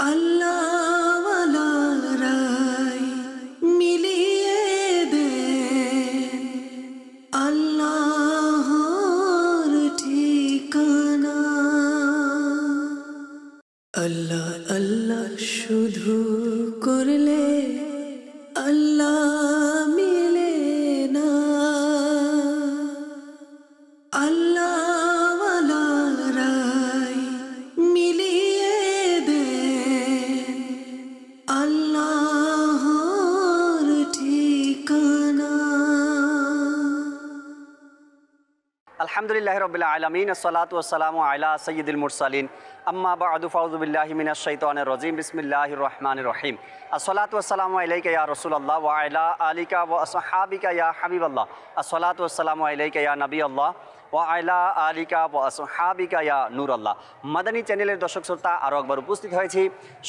الله رب العالمين الصلاة والسلام على سيد المرسلين اما بعد فاعوذ بالله من الشيطان الرجيم بسم الله الرحمن الرحيم الصلاة والسلام عليك يا رسول الله وعلى آلك وصحابك يا حبيب الله الصلاة والسلام عليك يا نبي الله ওয়াইলা আয়লা আলিকা হাবিকা ইয়া নূর আল্লাহ মাদানী চ্যানেলের দর্শক শ্রোতা আরও একবার উপস্থিত হয়েছি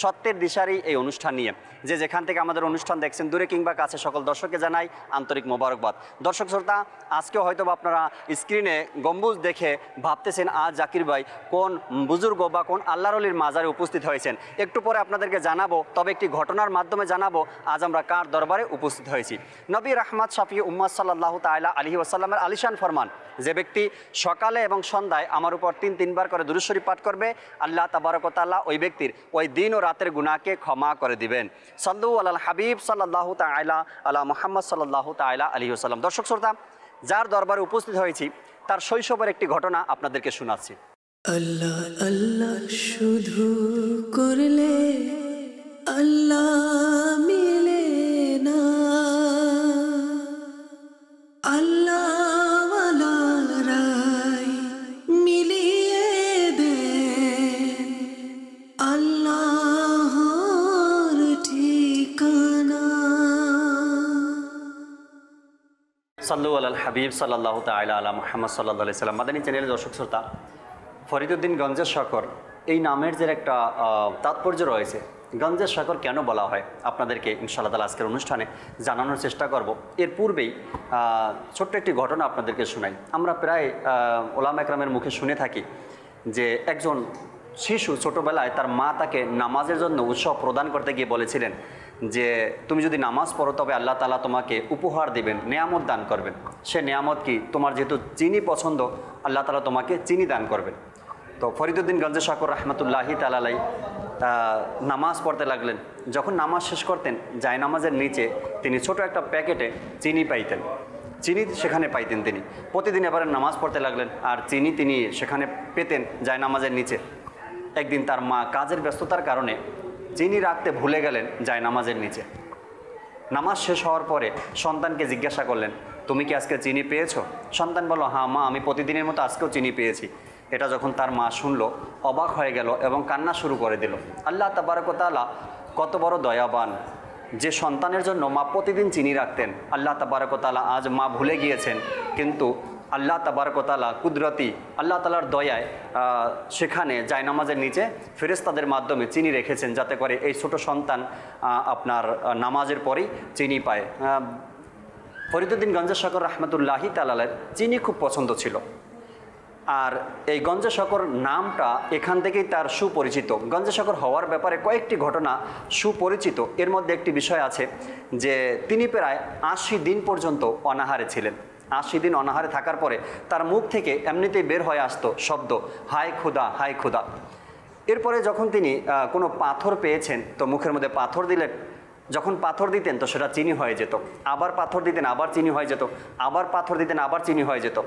সত্যের দিশারি এই অনুষ্ঠান নিয়ে যে যেখান থেকে আমাদের অনুষ্ঠান দেখছেন দূরে কিংবা কাছে সকল দর্শককে জানাই আন্তরিক মোবারকবাদ দর্শক শ্রোতা আজকেও হয়তো আপনারা স্ক্রিনে গম্বুজ দেখে ভাবতেছেন আজ জাকির ভাই কোন বুজুর্গ বা কোন আল্লাহরলির মাজারে উপস্থিত হয়েছেন একটু পরে আপনাদেরকে জানাবো তবে একটি ঘটনার মাধ্যমে জানাবো আজ আমরা কার দরবারে উপস্থিত হয়েছি নবী রাহমাদ শাফি উম্মাদ সাল্লাহ তাইলা আলহি ওসাল্লামের আলিশান ফরমান যে ব্যক্তি সকালে এবং সন্ধ্যায় আমার উপর তিন তিনবার করে দুরুশ্বরী পাঠ করবে আল্লাহ তাবারকতাল্লাহ ওই ব্যক্তির ওই দিন ও রাতের গুণাকে ক্ষমা করে দিবেন সাল্লু আল্লাহ হাবিব সাল্লাহ তাইলা আল্লাহ মোহাম্মদ সাল্লাহ তাইলা আলী আসসালাম দর্শক শ্রোতা যার দরবারে উপস্থিত হয়েছি তার শৈশবের একটি ঘটনা আপনাদেরকে শোনাচ্ছি আল্লাহ আল্লাহ শুধু করলে আল্লাহ হাবিব সাল্লাহ তাইলা আলা মোহাম্মদ সাল্লাহ সাল্লাম মাদানী চ্যানেলের দর্শক শ্রোতা ফরিদুদ্দিন গঞ্জের শকর এই নামের যে একটা তাৎপর্য রয়েছে গঞ্জের সাগর কেন বলা হয় আপনাদেরকে ইনশাল্লাহ তালা আজকের অনুষ্ঠানে জানানোর চেষ্টা করব এর পূর্বেই ছোট্ট একটি ঘটনা আপনাদেরকে শোনাই আমরা প্রায় ওলাম একরামের মুখে শুনে থাকি যে একজন শিশু ছোটোবেলায় তার মা তাকে নামাজের জন্য উৎসাহ প্রদান করতে গিয়ে বলেছিলেন যে তুমি যদি নামাজ পড়ো তবে আল্লাহ তালা তোমাকে উপহার দিবেন নেয়ামত দান করবেন সে নেয়ামত কি তোমার যেহেতু চিনি পছন্দ আল্লাহ তালা তোমাকে চিনি দান করবেন তো ফরিদুদ্দিন গঞ্জে সাকর রহমতুল্লাহি তালালাই নামাজ পড়তে লাগলেন যখন নামাজ শেষ করতেন জায় নামাজের নিচে তিনি ছোট একটা প্যাকেটে চিনি পাইতেন চিনি সেখানে পাইতেন তিনি প্রতিদিন এবারে নামাজ পড়তে লাগলেন আর চিনি তিনি সেখানে পেতেন জায় নামাজের নিচে একদিন তার মা কাজের ব্যস্ততার কারণে যিনি রাখতে ভুলে গেলেন যায় নামাজের নিচে নামাজ শেষ হওয়ার পরে সন্তানকে জিজ্ঞাসা করলেন তুমি কি আজকে চিনি পেয়েছ সন্তান বলল হ্যাঁ মা আমি প্রতিদিনের মতো আজকেও চিনি পেয়েছি এটা যখন তার মা শুনলো অবাক হয়ে গেল এবং কান্না শুরু করে দিল আল্লাহ তাবারকতালা কত বড় দয়াবান যে সন্তানের জন্য মা প্রতিদিন চিনি রাখতেন আল্লাহ তাবারকতালা আজ মা ভুলে গিয়েছেন কিন্তু আল্লাহ তাবারকতালা কুদরতি আল্লাহ তালার দয়ায় সেখানে জায়নামাজের নিচে ফেরেস্তাদের মাধ্যমে চিনি রেখেছেন যাতে করে এই ছোট সন্তান আপনার নামাজের পরেই চিনি পায় ফরিদুদ্দিন গঞ্জা সাগর রহমতুল্লাহি তালালের চিনি খুব পছন্দ ছিল আর এই গঞ্জাসাগর নামটা এখান থেকেই তার সুপরিচিত গঞ্জাসাগর হওয়ার ব্যাপারে কয়েকটি ঘটনা সুপরিচিত এর মধ্যে একটি বিষয় আছে যে তিনি প্রায় আশি দিন পর্যন্ত অনাহারে ছিলেন আশি দিন অনাহারে থাকার পরে তার মুখ থেকে এমনিতেই বের হয়ে আসতো শব্দ হায় ক্ষুদা হায় ক্ষুদা এরপরে যখন তিনি কোনো পাথর পেয়েছেন তো মুখের মধ্যে পাথর দিলে যখন পাথর দিতেন তো সেটা চিনি হয়ে যেত আবার পাথর দিতেন আবার চিনি হয়ে যেত আবার পাথর দিতেন আবার চিনি হয়ে যেত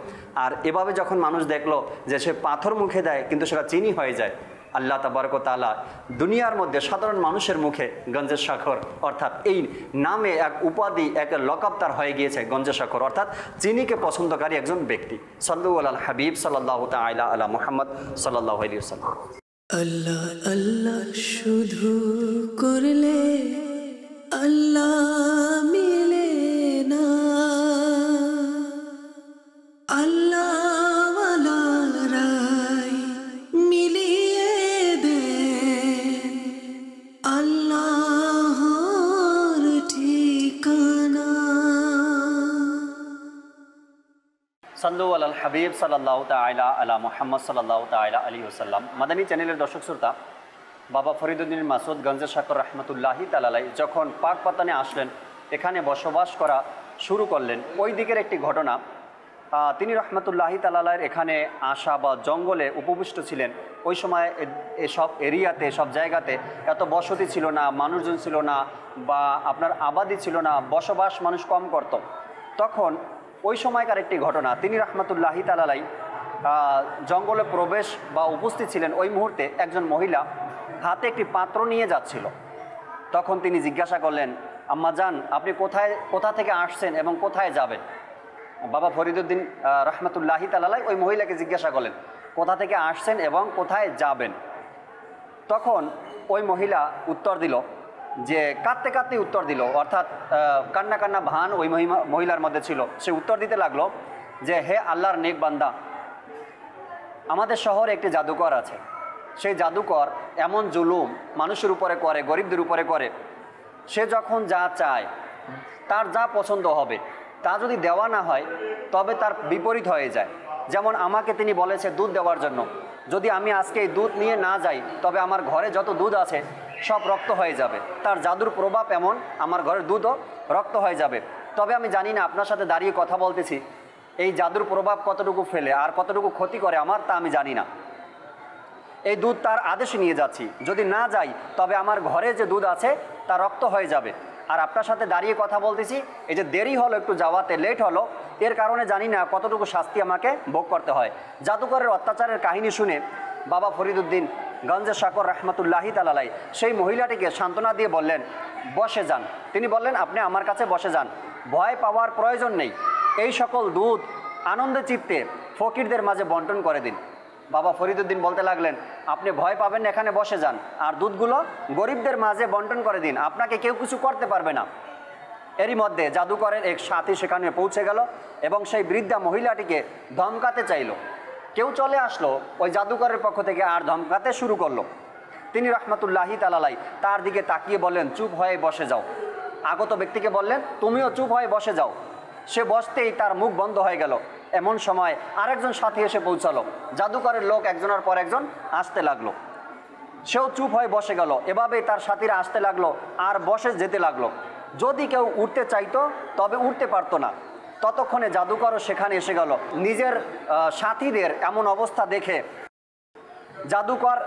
আর এভাবে যখন মানুষ দেখলো যে সে পাথর মুখে দেয় কিন্তু সেটা চিনি হয়ে যায় আল্লাহ তাবারক তালা দুনিয়ার মধ্যে সাধারণ মানুষের মুখে গঞ্জের সাখর অর্থাৎ এই নামে এক উপাধি এক লকআপ তার হয়ে গিয়েছে গঞ্জের সাখর অর্থাৎ চিনিকে পছন্দকারী একজন ব্যক্তি সাল্লু আল্লাহ হাবিব সাল্লাহ তাইলা আল্লাহ মোহাম্মদ সাল্লাহ আল্লাহ আল্লাহ শুধু করলে আল্লাহ সাল্লু আল হাবিব সাল্লাহ তাইলা আলা মোহাম্মদ সাল্লাহ তাইলা আলী ওসাল্লাম মাদানী চ্যানেলের দর্শক শ্রোতা বাবা ফরিদুদ্দিন মাসুদ গঞ্জে সাকর রহমতুল্লাহি তালালাই যখন পাক পাতানে আসলেন এখানে বসবাস করা শুরু করলেন ওই দিকের একটি ঘটনা তিনি রহমতুল্লাহি তালালায়ের এখানে আসা বা জঙ্গলে উপবিষ্ট ছিলেন ওই সময় এসব এরিয়াতে সব জায়গাতে এত বসতি ছিল না মানুষজন ছিল না বা আপনার আবাদি ছিল না বসবাস মানুষ কম করত তখন ওই সময়কার একটি ঘটনা তিনি রহমতুল্লাহি তালালাই জঙ্গলে প্রবেশ বা উপস্থিত ছিলেন ওই মুহূর্তে একজন মহিলা হাতে একটি পাত্র নিয়ে যাচ্ছিল তখন তিনি জিজ্ঞাসা করলেন আম্মা যান আপনি কোথায় কোথা থেকে আসছেন এবং কোথায় যাবেন বাবা ফরিদুদ্দিন রহমতুল্লাহি তালালাই ওই মহিলাকে জিজ্ঞাসা করলেন কোথা থেকে আসছেন এবং কোথায় যাবেন তখন ওই মহিলা উত্তর দিল যে কাঁদতে কাঁদতে উত্তর দিল অর্থাৎ কান্না কান্না ভান ওই মহিলার মধ্যে ছিল সে উত্তর দিতে লাগলো যে হে আল্লাহর নেক বান্দা আমাদের শহরে একটি জাদুকর আছে সেই জাদুকর এমন জুলুম মানুষের উপরে করে গরিবদের উপরে করে সে যখন যা চায় তার যা পছন্দ হবে তা যদি দেওয়া না হয় তবে তার বিপরীত হয়ে যায় যেমন আমাকে তিনি বলেছে দুধ দেওয়ার জন্য যদি আমি আজকে এই দুধ নিয়ে না যাই তবে আমার ঘরে যত দুধ আছে সব রক্ত হয়ে যাবে তার জাদুর প্রভাব এমন আমার ঘরের দুধও রক্ত হয়ে যাবে তবে আমি জানি না আপনার সাথে দাঁড়িয়ে কথা বলতেছি এই জাদুর প্রভাব কতটুকু ফেলে আর কতটুকু ক্ষতি করে আমার তা আমি জানি না এই দুধ তার আদেশে নিয়ে যাচ্ছি যদি না যাই তবে আমার ঘরে যে দুধ আছে তা রক্ত হয়ে যাবে আর আপনার সাথে দাঁড়িয়ে কথা বলতেছি এই যে দেরি হলো একটু যাওয়াতে লেট হলো এর কারণে জানি না কতটুকু শাস্তি আমাকে ভোগ করতে হয় জাদুকরের অত্যাচারের কাহিনী শুনে বাবা ফরিদুদ্দিন গঞ্জে সাকর রহমতুল্লাহি তালালাই সেই মহিলাটিকে সান্ত্বনা দিয়ে বললেন বসে যান তিনি বললেন আপনি আমার কাছে বসে যান ভয় পাওয়ার প্রয়োজন নেই এই সকল দুধ আনন্দে চিত্তে ফকিরদের মাঝে বন্টন করে দিন বাবা ফরিদুদ্দিন বলতে লাগলেন আপনি ভয় পাবেন এখানে বসে যান আর দুধগুলো গরিবদের মাঝে বন্টন করে দিন আপনাকে কেউ কিছু করতে পারবে না এরই মধ্যে জাদুকরের এক সাথী সেখানে পৌঁছে গেল এবং সেই বৃদ্ধা মহিলাটিকে ধমকাতে চাইল কেউ চলে আসলো ওই জাদুকরের পক্ষ থেকে আর ধমকাতে শুরু করলো তিনি রহমতুল্লাহি তালালাই তার দিকে তাকিয়ে বললেন চুপ হয়ে বসে যাও আগত ব্যক্তিকে বললেন তুমিও চুপ হয়ে বসে যাও সে বসতেই তার মুখ বন্ধ হয়ে গেল এমন সময় আরেকজন সাথী এসে পৌঁছালো জাদুকরের লোক একজনের পর একজন আসতে লাগলো সেও চুপ হয়ে বসে গেল এভাবেই তার সাথীরা আসতে লাগলো আর বসে যেতে লাগলো যদি কেউ উঠতে চাইতো তবে উঠতে পারতো না ততক্ষণে জাদুকরও সেখানে এসে গেল নিজের সাথীদের এমন অবস্থা দেখে জাদুকর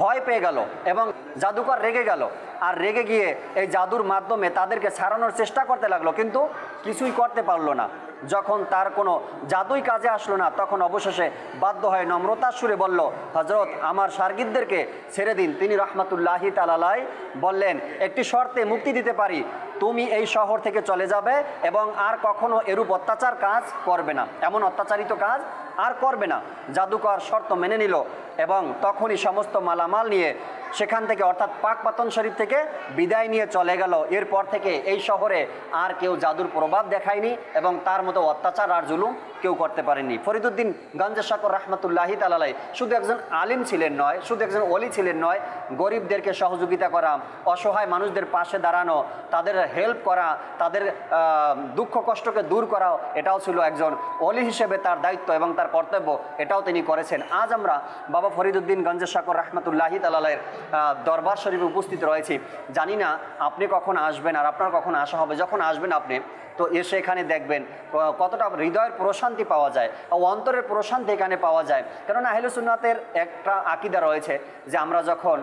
ভয় পেয়ে গেল এবং জাদুকর রেগে গেল আর রেগে গিয়ে এই জাদুর মাধ্যমে তাদেরকে ছাড়ানোর চেষ্টা করতে লাগলো কিন্তু কিছুই করতে পারলো না যখন তার কোনো জাদুই কাজে আসলো না তখন অবশেষে বাধ্য হয় নম্রতার সুরে বলল হজরত আমার সার্গিদদেরকে ছেড়ে দিন তিনি রহমাতুল্লাহি তালালাই বললেন একটি শর্তে মুক্তি দিতে পারি তুমি এই শহর থেকে চলে যাবে এবং আর কখনো এরূপ অত্যাচার কাজ করবে না এমন অত্যাচারিত কাজ আর করবে না জাদুকর শর্ত মেনে নিল এবং তখনই সমস্ত মালামাল নিয়ে সেখান থেকে অর্থাৎ পাক পাতন শরীফ থেকে বিদায় নিয়ে চলে গেল এরপর থেকে এই শহরে আর কেউ জাদুর প্রভাব দেখায়নি এবং তার মতো অত্যাচার আর জুলুম কেউ করতে পারেনি ফরিদুদ্দিন গঞ্জা শাকর রহমতুল্লাহি তালাই শুধু একজন আলিম ছিলেন নয় শুধু একজন অলি ছিলেন নয় গরিবদেরকে সহযোগিতা করা অসহায় মানুষদের পাশে দাঁড়ানো তাদের হেল্প করা তাদের দুঃখ কষ্টকে দূর করা এটাও ছিল একজন অলি হিসেবে তার দায়িত্ব এবং তার কর্তব্য এটাও তিনি করেছেন আজ আমরা বাবা ফরিদুদ্দিন গঞ্জা শাকর রহমতুল্লাহি তালালের দরবার শরীফে উপস্থিত রয়েছি জানি না আপনি কখন আসবেন আর আপনার কখন আসা হবে যখন আসবেন আপনি তো এসে এখানে দেখবেন কতটা হৃদয়ের প্রশান্তি পাওয়া যায় অন্তরের প্রশান্তি এখানে পাওয়া যায় কেননা আহিল সুন্নাতের একটা আকিদা রয়েছে যে আমরা যখন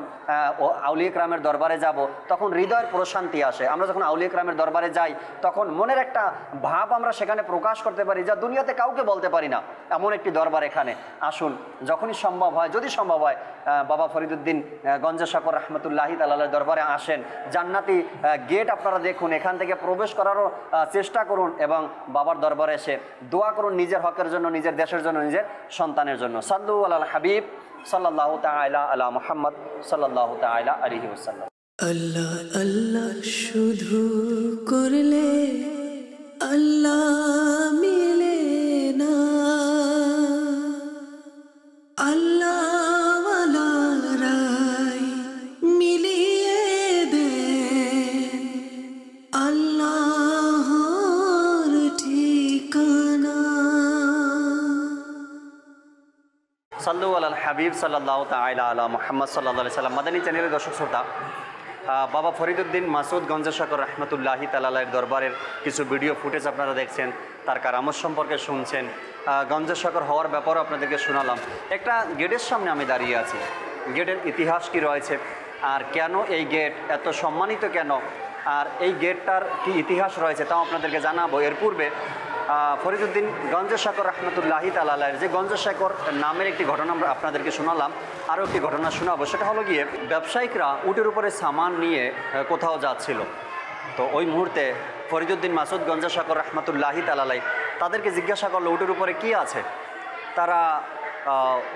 আউলি দরবারে যাব তখন হৃদয়ের প্রশান্তি আসে আমরা যখন আউলি দরবারে যাই তখন মনের একটা ভাব আমরা সেখানে প্রকাশ করতে পারি যা দুনিয়াতে কাউকে বলতে পারি না এমন একটি দরবার এখানে আসুন যখনই সম্ভব হয় যদি সম্ভব হয় বাবা ফরিদুদ্দিন গঞ্জা শকর রহমতুল্লাহি তাল্লাহ দরবারে আসেন জান্নাতি গেট আপনারা দেখুন এখান থেকে প্রবেশ করারও চেষ্টা চেষ্টা করুন এবং বাবার দরবারে এসে দোয়া করুন নিজের হকের জন্য নিজের দেশের জন্য নিজের সন্তানের জন্য সাল্লু আল্লাহ হাবিব সাল্লাহ তাইলা আল্লাহ মোহাম্মদ সাল্লাহ তাইলা আলহি ওসাল্লাম আল্লাহ আল্লাহ শুধু করলে আল্লাহ হাবিব সাল্লাহ তাইলা আলা মোহাম্মদ সাল্লাহ সাল্লাম মাদানী চ্যানেলের দর্শক শ্রোতা বাবা ফরিদুদ্দিন মাসুদ গঞ্জা রহমতুল্লাহি তালালের দরবারের কিছু ভিডিও ফুটেজ আপনারা দেখছেন তার কারামত সম্পর্কে শুনছেন গঞ্জা হওয়ার ব্যাপারও আপনাদেরকে শোনালাম একটা গেটের সামনে আমি দাঁড়িয়ে আছি গেটের ইতিহাস কি রয়েছে আর কেন এই গেট এত সম্মানিত কেন আর এই গেটটার কি ইতিহাস রয়েছে তাও আপনাদেরকে জানাবো এর পূর্বে ফরিদুদ্দিন গঞ্জ রহমতুল্লাহি তালাহের যে গঞ্জ নামের একটি ঘটনা আমরা আপনাদেরকে শোনালাম আরও একটি ঘটনা শোনাবো সেটা হলো গিয়ে ব্যবসায়িকরা উটের উপরে সামান নিয়ে কোথাও যাচ্ছিল তো ওই মুহূর্তে ফরিদুদ্দিন মাসুদ গঞ্জা রহমতুল্লাহি তালালাই তাদেরকে জিজ্ঞাসা করলো উটের উপরে কি আছে তারা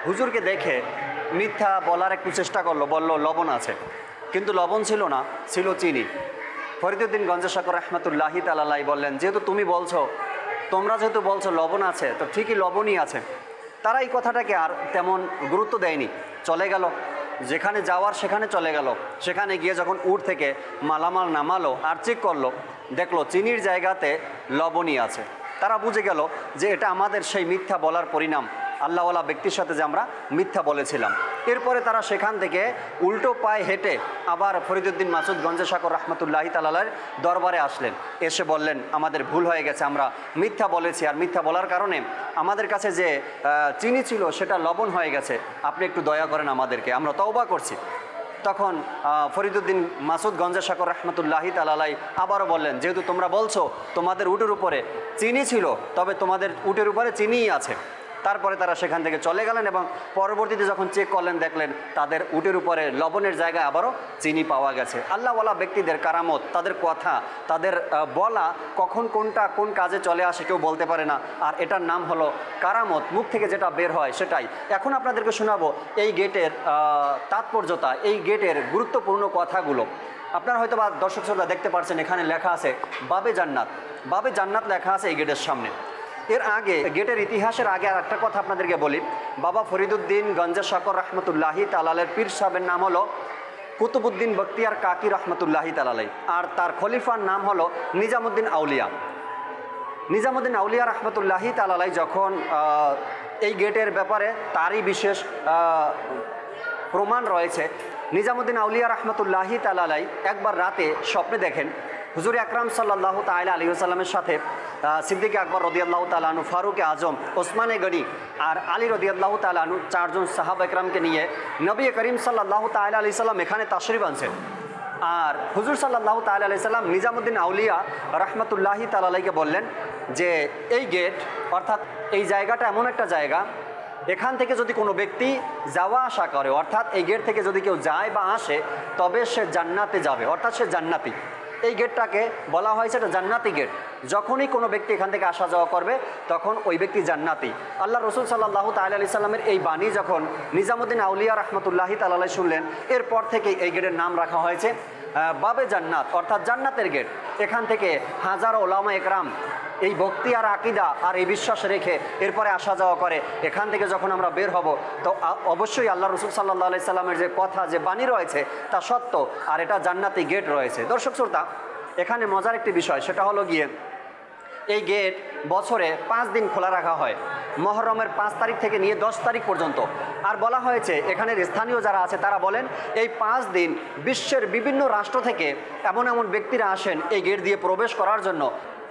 হুজুরকে দেখে মিথ্যা বলার একটু চেষ্টা করলো বলল লবণ আছে কিন্তু লবণ ছিল না ছিল চিনি ফরিদুদ্দিন গঞ্জা রহমতুল্লাহি তালালাই বললেন যেহেতু তুমি বলছো তোমরা যেহেতু বলছো লবণ আছে তো ঠিকই লবণই আছে তারা এই কথাটাকে আর তেমন গুরুত্ব দেয়নি চলে গেল যেখানে যাওয়ার সেখানে চলে গেল সেখানে গিয়ে যখন উঠ থেকে মালামাল নামালো আর চেক করলো দেখলো চিনির জায়গাতে লবণই আছে তারা বুঝে গেল যে এটা আমাদের সেই মিথ্যা বলার পরিণাম আল্লাহওয়ালা ব্যক্তির সাথে যে আমরা মিথ্যা বলেছিলাম এরপরে তারা সেখান থেকে উল্টো পায়ে হেঁটে আবার ফরিদুদ্দিন মাসুদ গঞ্জে রহমতুল্লাহি তালালের দরবারে আসলেন এসে বললেন আমাদের ভুল হয়ে গেছে আমরা মিথ্যা বলেছি আর মিথ্যা বলার কারণে আমাদের কাছে যে চিনি ছিল সেটা লবণ হয়ে গেছে আপনি একটু দয়া করেন আমাদেরকে আমরা তওবা করছি তখন ফরিদুদ্দিন মাসুদ গঞ্জা সাকর রহমতুল্লাহি তালালাই আবারও বললেন যেহেতু তোমরা বলছো তোমাদের উটের উপরে চিনি ছিল তবে তোমাদের উটের উপরে চিনিই আছে তারপরে তারা সেখান থেকে চলে গেলেন এবং পরবর্তীতে যখন চেক করলেন দেখলেন তাদের উটের উপরে লবণের জায়গায় আবারও চিনি পাওয়া গেছে আল্লাহওয়ালা ব্যক্তিদের কারামত তাদের কথা তাদের বলা কখন কোনটা কোন কাজে চলে আসে কেউ বলতে পারে না আর এটার নাম হলো কারামত মুখ থেকে যেটা বের হয় সেটাই এখন আপনাদেরকে শোনাবো এই গেটের তাৎপর্যতা এই গেটের গুরুত্বপূর্ণ কথাগুলো আপনারা হয়তো বা দর্শক শ্রোতা দেখতে পারছেন এখানে লেখা আছে বাবে জান্নাত বাবে জান্নাত লেখা আছে এই গেটের সামনে এর আগে গেটের ইতিহাসের আগে আর একটা কথা আপনাদেরকে বলি বাবা ফরিদুদ্দিন গঞ্জা শকর রহমতুল্লাহি তালালের পীর সাহেবের নাম হলো কুতুবুদ্দিন বক্তিয়ার কাকি রহমতুল্লাহি তালালাই আর তার খলিফার নাম হলো নিজামুদ্দিন আউলিয়া নিজামুদ্দিন আউলিয়া রহমতুল্লাহি তালালাই যখন এই গেটের ব্যাপারে তারই বিশেষ প্রমাণ রয়েছে নিজামুদ্দিন আউলিয়া রহমতুল্লাহি তালালাই একবার রাতে স্বপ্নে দেখেন হুজুর আকরাম সাল্লাহ তাইলা আলী সাল্লামের সাথে সিদ্দিক আকবর রদিয়াল্লাহ তালানু ফারুক আজম ওসমানে গনি আর আলী রদিয়াল্লাহ তালানু চারজন সাহাব একরামকে নিয়ে নবী করিম সাল্লাহ তাল আলি সাল্লাম এখানে তাশরিফ আনছেন আর হুজুর সাল্লাহ তাল আলি সাল্লাম নিজামুদ্দিন আউলিয়া রহমতুল্লাহি তালাকে বললেন যে এই গেট অর্থাৎ এই জায়গাটা এমন একটা জায়গা এখান থেকে যদি কোনো ব্যক্তি যাওয়া আসা করে অর্থাৎ এই গেট থেকে যদি কেউ যায় বা আসে তবে সে জান্নাতে যাবে অর্থাৎ সে জান্নাতি এই গেটটাকে বলা হয়েছে এটা জান্নাতি গেট যখনই কোনো ব্যক্তি এখান থেকে আসা যাওয়া করবে তখন ওই ব্যক্তি জান্নাতি আল্লাহ রসুল সাল্লাহ তাহলে আলি সাল্লামের এই বাণী যখন নিজামুদ্দিন আউলিয়া রহমতুল্লাহি তাল্লাহ শুনলেন এরপর থেকে এই গেটের নাম রাখা হয়েছে বাবে জান্নাত অর্থাৎ জান্নাতের গেট এখান থেকে হাজারো ওলামা একরাম এই ভক্তি আর আকিদা আর এই বিশ্বাস রেখে এরপরে আসা যাওয়া করে এখান থেকে যখন আমরা বের হব তো অবশ্যই আল্লাহ রসুল সাল্লাহ সাল্লামের যে কথা যে বাণী রয়েছে তা সত্য আর এটা জান্নাতি গেট রয়েছে দর্শক শ্রোতা এখানে মজার একটি বিষয় সেটা হলো গিয়ে এই গেট বছরে পাঁচ দিন খোলা রাখা হয় মহরমের পাঁচ তারিখ থেকে নিয়ে দশ তারিখ পর্যন্ত আর বলা হয়েছে এখানের স্থানীয় যারা আছে তারা বলেন এই পাঁচ দিন বিশ্বের বিভিন্ন রাষ্ট্র থেকে এমন এমন ব্যক্তিরা আসেন এই গেট দিয়ে প্রবেশ করার জন্য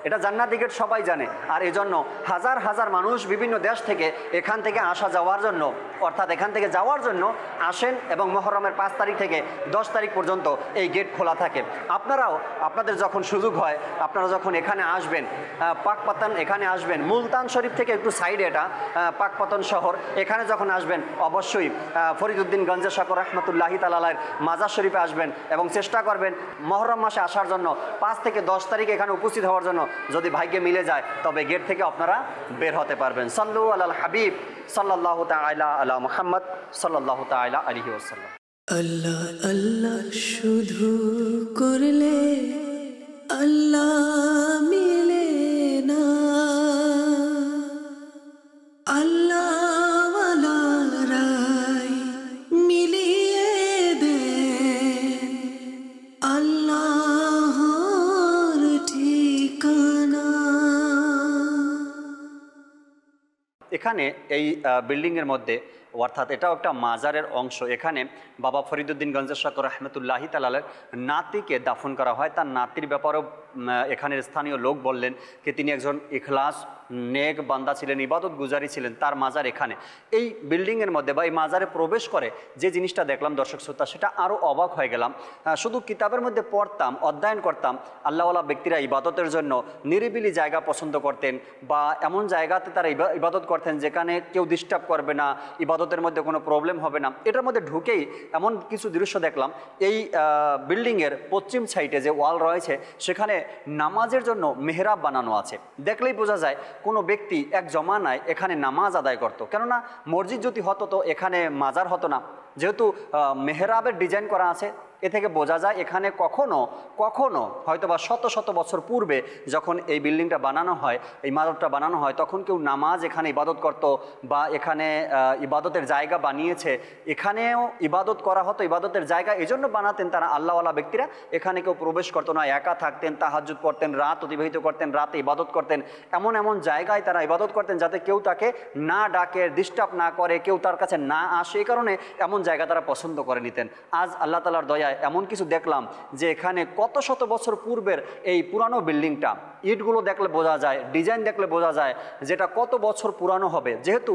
এটা গেট সবাই জানে আর এজন্য হাজার হাজার মানুষ বিভিন্ন দেশ থেকে এখান থেকে আসা যাওয়ার জন্য অর্থাৎ এখান থেকে যাওয়ার জন্য আসেন এবং মহরমের পাঁচ তারিখ থেকে দশ তারিখ পর্যন্ত এই গেট খোলা থাকে আপনারাও আপনাদের যখন সুযোগ হয় আপনারা যখন এখানে আসবেন পাকপাতান এখানে আসবেন মুলতান শরীফ থেকে একটু সাইডে এটা পাকপাতন শহর এখানে যখন আসবেন অবশ্যই গঞ্জে শকর রহমতুল্লাহি তালালের মাজার শরীফে আসবেন এবং চেষ্টা করবেন মহরম মাসে আসার জন্য পাঁচ থেকে দশ তারিখ এখানে উপস্থিত হওয়ার জন্য যদি ভাগ্যে মিলে যায় তবে গেট থেকে আপনারা বের হতে পারবেন সাল্লু আল্লাহ হাবিব সাল্লাহ তাইলা আল্লাহ মোহাম্মদ সাল্লাহ তাইলা আলহি ওসাল্লাম আল্লাহ আল্লাহ শুধু করলে আল্লাহ এখানে এই বিল্ডিংয়ের মধ্যে অর্থাৎ এটাও একটা মাজারের অংশ এখানে বাবা ফরিদুদ্দিন গঞ্জের শকর রহমতুল্লাহি তালালের নাতিকে দাফন করা হয় তার নাতির ব্যাপারেও এখানের স্থানীয় লোক বললেন যে তিনি একজন ইখলাস নেক বান্দা ছিলেন ইবাদত গুজারি ছিলেন তার মাজার এখানে এই বিল্ডিংয়ের মধ্যে বা এই মাজারে প্রবেশ করে যে জিনিসটা দেখলাম দর্শক শ্রোতা সেটা আরও অবাক হয়ে গেলাম শুধু কিতাবের মধ্যে পড়তাম অধ্যয়ন করতাম আল্লাহওয়ালা ব্যক্তিরা ইবাদতের জন্য নিরিবিলি জায়গা পছন্দ করতেন বা এমন জায়গাতে তারা ইবাদত করতেন যেখানে কেউ ডিস্টার্ব করবে না ইবাদতের মধ্যে কোনো প্রবলেম হবে না এটার মধ্যে ঢুকেই এমন কিছু দৃশ্য দেখলাম এই বিল্ডিংয়ের পশ্চিম সাইডে যে ওয়াল রয়েছে সেখানে নামাজের জন্য মেহরাব বানানো আছে দেখলেই বোঝা যায় কোনো ব্যক্তি এক জমানায় এখানে নামাজ আদায় করত। কেননা মসজিদ যদি হতো তো এখানে মাজার হতো না যেহেতু মেহরাবের ডিজাইন করা আছে এ থেকে বোঝা যায় এখানে কখনো কখনো হয়তোবা শত শত বছর পূর্বে যখন এই বিল্ডিংটা বানানো হয় এই ইমারতটা বানানো হয় তখন কেউ নামাজ এখানে ইবাদত করত বা এখানে ইবাদতের জায়গা বানিয়েছে এখানেও ইবাদত করা হতো ইবাদতের জায়গা এই জন্য বানাতেন তারা আল্লাহওয়ালা ব্যক্তিরা এখানে কেউ প্রবেশ করতো না একা থাকতেন তাহাজুদ করতেন রাত অতিবাহিত করতেন রাতে ইবাদত করতেন এমন এমন জায়গায় তারা ইবাদত করতেন যাতে কেউ তাকে না ডাকে ডিস্টার্ব না করে কেউ তার কাছে না আসে এই কারণে এমন জায়গা তারা পছন্দ করে নিতেন আজ আল্লাহ তালার দয়ায় যায় এমন কিছু দেখলাম যে এখানে কত শত বছর পূর্বের এই পুরানো বিল্ডিংটা ইটগুলো দেখলে বোঝা যায় ডিজাইন দেখলে বোঝা যায় যেটা কত বছর পুরানো হবে যেহেতু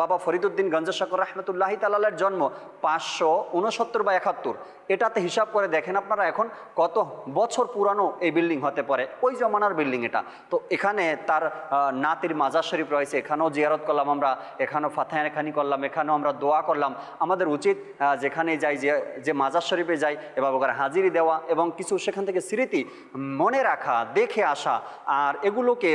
বাবা ফরিদুদ্দিন গঞ্জসাকর রহমতুল্লাহি তালালের জন্ম পাঁচশো উনসত্তর বা একাত্তর এটাতে হিসাব করে দেখেন আপনারা এখন কত বছর পুরানো এই বিল্ডিং হতে পারে ওই জমানার বিল্ডিং এটা তো এখানে তার নাতির মাজার শরীফ রয়েছে এখানেও জিয়ারত করলাম আমরা এখানেও ফাথায়ানখানি করলাম এখানেও আমরা দোয়া করলাম আমাদের উচিত যেখানে যাই যে মাজার শরীফে যাই যায় এ বাবুকার হাজিরি দেওয়া এবং কিছু সেখান থেকে স্মৃতি মনে রাখা দেখে আসা আর এগুলোকে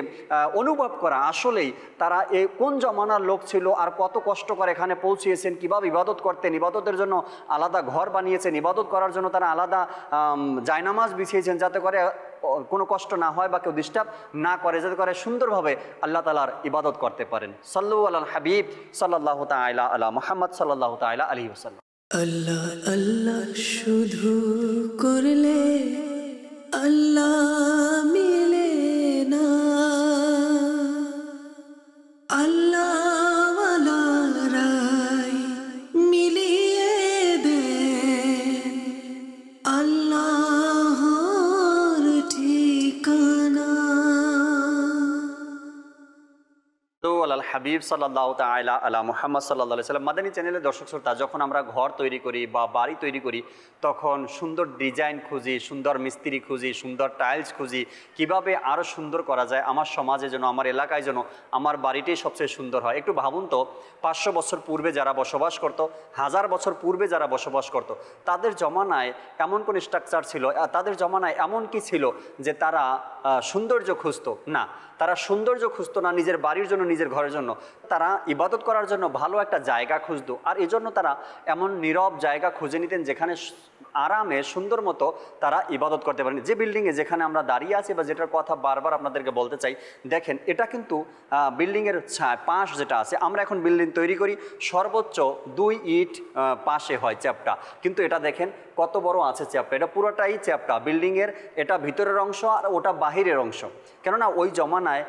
অনুভব করা আসলেই তারা এ কোন জমানার লোক ছিল আর কত কষ্ট করে এখানে পৌঁছিয়েছেন কীভাবে ইবাদত করতেন ইবাদতের জন্য আলাদা ঘর বানিয়েছেন ইবাদত করার জন্য তারা আলাদা জায়নামাজ বিছিয়েছেন যাতে করে কোনো কষ্ট না হয় বা কেউ ডিস্টার্ব না করে যাতে করে সুন্দরভাবে আল্লাহ তালার ইবাদত করতে পারেন সাল্লু আল্লাহ হাবিব সাল্লাহ তাইলা আল্লাহ মোহাম্মদ সাল্লাহ তাইলা আলী ওসাল্লাম আল্লাহ আল্লাহ শুধু করলে আল্লাহ হাবিব সাল্লাহ তাইলা আলা মোহাম্মদ সাল্লাহ সাল্লাম মাদানী চ্যানেলে দর্শক শ্রোতা যখন আমরা ঘর তৈরি করি বা বাড়ি তৈরি করি তখন সুন্দর ডিজাইন খুঁজি সুন্দর মিস্ত্রি খুঁজি সুন্দর টাইলস খুঁজি কিভাবে আরও সুন্দর করা যায় আমার সমাজে যেন আমার এলাকায় যেন আমার বাড়িটাই সবচেয়ে সুন্দর হয় একটু ভাবুন তো পাঁচশো বছর পূর্বে যারা বসবাস করত হাজার বছর পূর্বে যারা বসবাস করত তাদের জমানায় এমন কোন স্ট্রাকচার ছিল তাদের জমানায় এমন কি ছিল যে তারা সৌন্দর্য খুঁজতো না তারা সৌন্দর্য খুঁজতো না নিজের বাড়ির জন্য নিজের ঘরের জন্য তারা ইবাদত করার জন্য ভালো একটা জায়গা খুঁজতো আর এজন্য তারা এমন নীরব জায়গা খুঁজে নিতেন যেখানে আরামে সুন্দর মতো তারা ইবাদত করতে পারেন যে বিল্ডিংয়ে যেখানে আমরা দাঁড়িয়ে আছি বা যেটার কথা বারবার আপনাদেরকে বলতে চাই দেখেন এটা কিন্তু বিল্ডিংয়ের পাশ যেটা আছে আমরা এখন বিল্ডিং তৈরি করি সর্বোচ্চ দুই ইট পাশে হয় চ্যাপটা কিন্তু এটা দেখেন কত বড় আছে চ্যাপটা এটা পুরোটাই চ্যাপটা বিল্ডিংয়ের এটা ভিতরের অংশ আর ওটা বাহিরের অংশ কেননা ওই জমানায়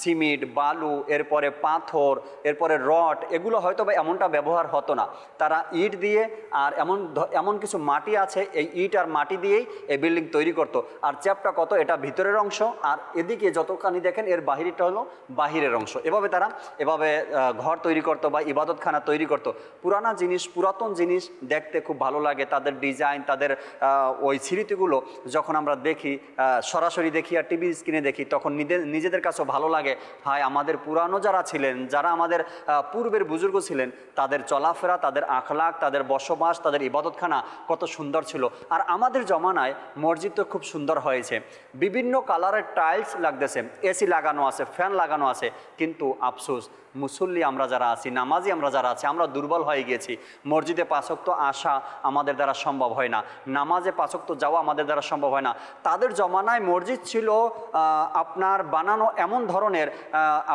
সিমেন্ট বালু এরপরে পাথর এরপরে রড এগুলো হয়তো বা এমনটা ব্যবহার হতো না তারা ইট দিয়ে আর এমন এমন কিছু মাটি আছে এই ইট আর মাটি দিয়েই এই বিল্ডিং তৈরি করত আর চ্যাপটা কত এটা ভিতরের অংশ আর এদিকে যতখানি দেখেন এর বাহিরটা হলো বাহিরের অংশ এভাবে তারা এভাবে ঘর তৈরি করত বা ইবাদতখানা তৈরি করত পুরানা জিনিস পুরাতন জিনিস দেখতে খুব ভালো লাগে তাদের ডিজাইন তাদের ওই স্মৃতিগুলো যখন আমরা দেখি সরাসরি দেখি আর টিভি স্ক্রিনে দেখি তখন নিজেদের কাছেও ভালো লাগে হায় আমাদের পুরানো যারা ছিলেন যারা আমাদের পূর্বের বুজুর্গ ছিলেন তাদের চলাফেরা তাদের আখলাখ তাদের বসবাস তাদের ইবাদতখানা কত কত সুন্দর ছিল আর আমাদের জমানায় মসজিদ তো খুব সুন্দর হয়েছে বিভিন্ন কালারের টাইলস লাগতেছে এসি লাগানো আছে ফ্যান লাগানো আছে কিন্তু আফসোস মুসল্লি আমরা যারা আছি নামাজি আমরা যারা আছি আমরা দুর্বল হয়ে গিয়েছি মসজিদে পাশক্ত আসা আমাদের দ্বারা সম্ভব হয় না নামাজে পাশক্ত যাওয়া আমাদের দ্বারা সম্ভব হয় না তাদের জমানায় মসজিদ ছিল আপনার বানানো এমন ধরনের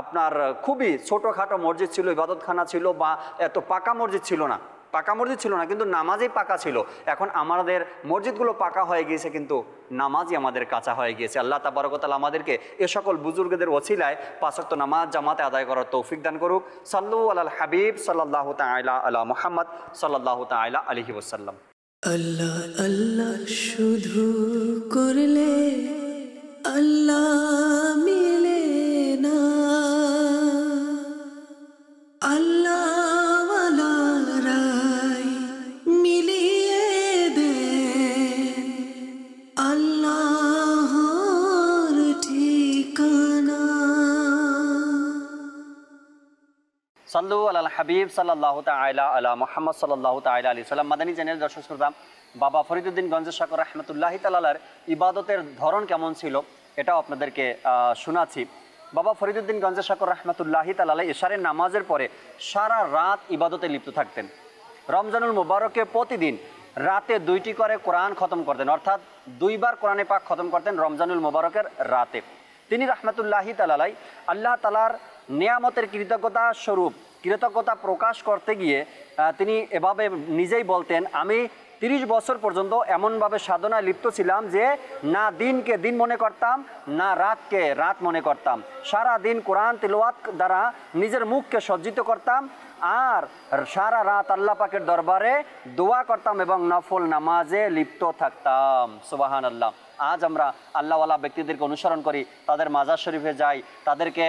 আপনার খুবই ছোটোখাটো মসজিদ ছিল ইবাদতখানা ছিল বা এত পাকা মসজিদ ছিল না পাকা মসজিদ ছিল না কিন্তু নামাজই পাকা ছিল এখন আমাদের মসজিদগুলো পাকা হয়ে গিয়েছে কিন্তু নামাজই আমাদের কাঁচা হয়ে গিয়েছে আল্লাহ তাবারকতাল আমাদেরকে এ সকল বুজুর্গদের ওছিলায় পাশক্ত নামাজ জামাতে আদায় করার তৌফিক দান করুক সাল্লু আল্লাহ হাবিব সাল্লাহ তাইলা আল্লাহ মোহাম্মদ সাল্লাহ তাইলা আলহি ওসাল্লাম আল্লাহ আল্লাহ শুধু করলে আল্লাহ মিলে না আল্লাহ সাল্লু আল্লাহ হাবিব সাল্লাহ তাইলা আলা মোহাম্মদ সাল্লাহ তাইলা আলী সাল্লাম মাদানী চ্যানেল দর্শক শ্রোতা বাবা ফরিদুদ্দিন গঞ্জ সাকর রহমতুল্লাহি তালার ইবাদতের ধরন কেমন ছিল এটাও আপনাদেরকে শোনাছি বাবা ফরিদুদ্দিন গঞ্জ সাকর রহমতুল্লাহি তালালা ইশারের নামাজের পরে সারা রাত ইবাদতে লিপ্ত থাকতেন রমজানুল মুবারকে প্রতিদিন রাতে দুইটি করে কোরআন খতম করতেন অর্থাৎ দুইবার কোরআনে পাক খতম করতেন রমজানুল মুবারকের রাতে তিনি রহমতুল্লাহি তালালাই আল্লাহ তালার নিয়ামতের কৃতজ্ঞতা স্বরূপ কৃতজ্ঞতা প্রকাশ করতে গিয়ে তিনি এভাবে নিজেই বলতেন আমি তিরিশ বছর পর্যন্ত এমনভাবে সাধনায় লিপ্ত ছিলাম যে না দিনকে দিন মনে করতাম না রাতকে রাত মনে করতাম সারা দিন কোরআন তিলওয়াত দ্বারা নিজের মুখকে সজ্জিত করতাম আর সারা রাত আল্লাহ পাকের দরবারে দোয়া করতাম এবং নফল নামাজে লিপ্ত থাকতাম সুবাহান আল্লাহ আজ আমরা আল্লাহওয়ালা ব্যক্তিদেরকে অনুসরণ করি তাদের মাজার শরীফে যাই তাদেরকে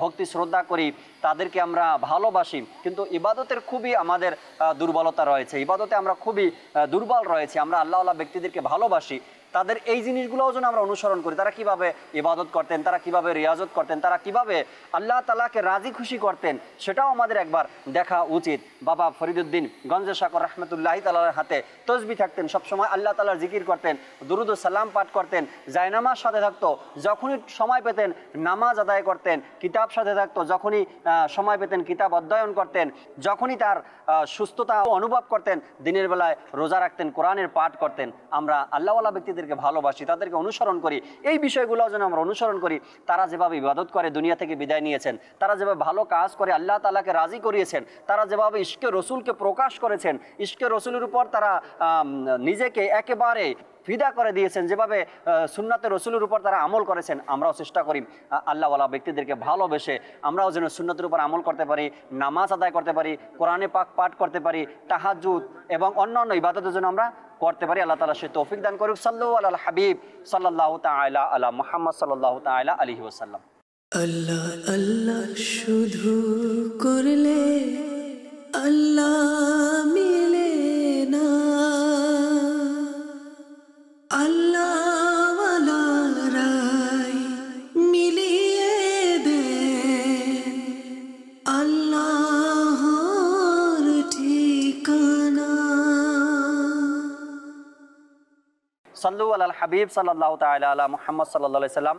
ভক্তি শ্রদ্ধা করি তাদেরকে আমরা ভালোবাসি কিন্তু ইবাদতের খুবই আমাদের দুর্বলতা রয়েছে ইবাদতে আমরা খুবই দুর্বল রয়েছে আমরা আল্লাহওয়ালা ব্যক্তিদেরকে ভালোবাসি তাদের এই জিনিসগুলোও যেন আমরা অনুসরণ করি তারা কিভাবে ইবাদত করতেন তারা কিভাবে রিয়াজত করতেন তারা কিভাবে আল্লাহ তালাকে রাজি খুশি করতেন সেটাও আমাদের একবার দেখা উচিত বাবা ফরিদুদ্দিন গঞ্জে সাকর রহমতুল্লাহি তালার হাতে তসবি থাকতেন সবসময় আল্লাহ তালার জিকির করতেন দুরুদ সালাম পাঠ করতেন জায়নামার সাথে থাকতো যখনই সময় পেতেন নামাজ আদায় করতেন কিতাব সাথে থাকতো যখনই সময় পেতেন কিতাব অধ্যয়ন করতেন যখনই তার সুস্থতা অনুভব করতেন দিনের বেলায় রোজা রাখতেন কোরআনের পাঠ করতেন আমরা আল্লাহওয়ালা ব্যক্তিদের যাদেরকে ভালোবাসি তাদেরকে অনুসরণ করি এই বিষয়গুলো যেন আমরা অনুসরণ করি তারা যেভাবে ইবাদত করে দুনিয়া থেকে বিদায় নিয়েছেন তারা যেভাবে ভালো কাজ করে আল্লাহ তালাকে রাজি করিয়েছেন তারা যেভাবে ইশকে রসুলকে প্রকাশ করেছেন ইশকে রসুলের উপর তারা নিজেকে একেবারে ফিদা করে দিয়েছেন যেভাবে সুন্নাতে রসুলের উপর তারা আমল করেছেন আমরাও চেষ্টা করি আল্লাহওয়ালা ব্যক্তিদেরকে ভালোবেসে আমরাও যেন সুন্নতের উপর আমল করতে পারি নামাজ আদায় করতে পারি কোরআনে পাক পাঠ করতে পারি তাহাজুদ এবং অন্য অন্য ইবাদতের জন্য আমরা করতে পারি আল্লাহ তালা সে তৌফিক দান করুক সাল্লু আল্লাহ হাবিব সাল্লাহ তালা আল্লাহ মোহাম্মদ সাল্লাহ তালা আলহি ওসাল্লাম আল্লাহ আল্লাহ শুধু করলে আল্লাহ আল্লাহ হাবিব সাল্লাহ তালা মোহাম্মদ সাল্লা সাল্লাম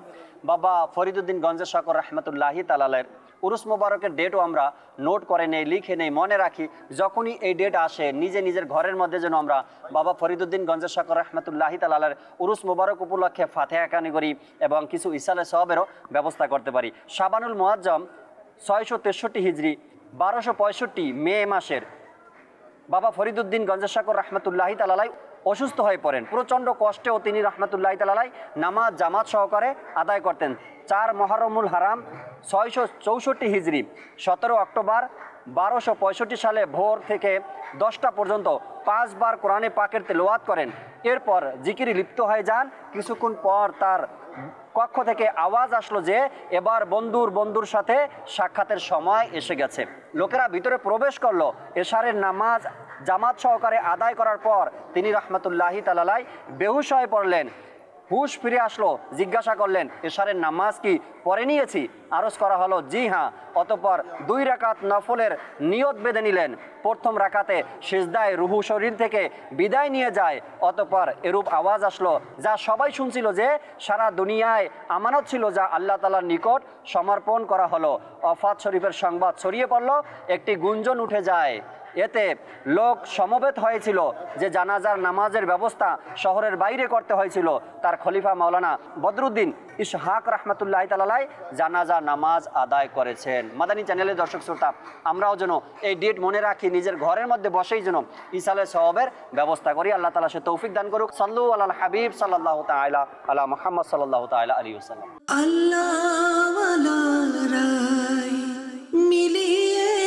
বাবা ফরিদুদ্দিন গঞ্জে শকর রহমতুল্লাহি তালালের উরুস মুবারকের ডেটও আমরা নোট করে নেই লিখে নেই মনে রাখি যখনই এই ডেট আসে নিজে নিজের ঘরের মধ্যে যেন আমরা বাবা ফরিদুদ্দিন গঞ্জে শকর রহমতুল্লাহি তালালের উরুস মুবারক উপলক্ষে ফাতে একানি করি এবং কিছু ইসালে সবেরও ব্যবস্থা করতে পারি শাবানুল মোয়াজ্জম ছয়শো তেষট্টি হিজড়ি বারোশো পঁয়ষট্টি মে মাসের বাবা ফরিদুদ্দিন গঞ্জের শকর রহমতুল্লাহি তালালাই অসুস্থ হয়ে পড়েন প্রচণ্ড কষ্টেও তিনি রহমাতুল্লাহ তালাই নামাজ জামাত সহকারে আদায় করতেন চার মহারমুল হারাম ছয়শো চৌষট্টি হিজড়ি সতেরো অক্টোবর বারোশো পঁয়ষট্টি সালে ভোর থেকে দশটা পর্যন্ত পাঁচবার কোরআনে পাকের তেলোয়াত করেন এরপর জিকিরি লিপ্ত হয়ে যান কিছুক্ষণ পর তার কক্ষ থেকে আওয়াজ আসলো যে এবার বন্ধুর বন্ধুর সাথে সাক্ষাতের সময় এসে গেছে লোকেরা ভিতরে প্রবেশ করলো এশারের নামাজ জামাত সহকারে আদায় করার পর তিনি রহমতুল্লাহি তালালাই বেহুশ হয়ে পড়লেন হুশ ফিরে আসলো জিজ্ঞাসা করলেন এশারের নামাজ কি পরে নিয়েছি আরজ করা হলো জি হ্যাঁ অতপর দুই রাকাত নফলের নিয়ত বেঁধে নিলেন প্রথম রাকাতে সেজদায় রুহু শরীর থেকে বিদায় নিয়ে যায় অতপর এরূপ আওয়াজ আসলো যা সবাই শুনছিল যে সারা দুনিয়ায় আমানত ছিল যা আল্লাহ তালার নিকট সমর্পণ করা হলো অফাত শরীফের সংবাদ ছড়িয়ে পড়ল একটি গুঞ্জন উঠে যায় এতে লোক সমবেত হয়েছিল যে জানাজার নামাজের ব্যবস্থা শহরের বাইরে করতে হয়েছিল তার খলিফা মাওলানা বদরুদ্দিন ইসহাক রহমতুল্লাহ তালাই জানাজা নামাজ আদায় করেছেন মাদানী চ্যানেলের দর্শক শ্রোতা আমরাও যেন এই ডেট মনে রাখি নিজের ঘরের মধ্যে বসেই যেন ইসালে সহবের ব্যবস্থা করি আল্লাহ তালা সে তৌফিক দান করুক সাল্লু আল্লাহ হাবিব সাল্লাহ তাইলা আল্লাহ মোহাম্মদ সাল্লাহ তাইলা আলী হুসাল্লাম আল্লাহ মিলিয়ে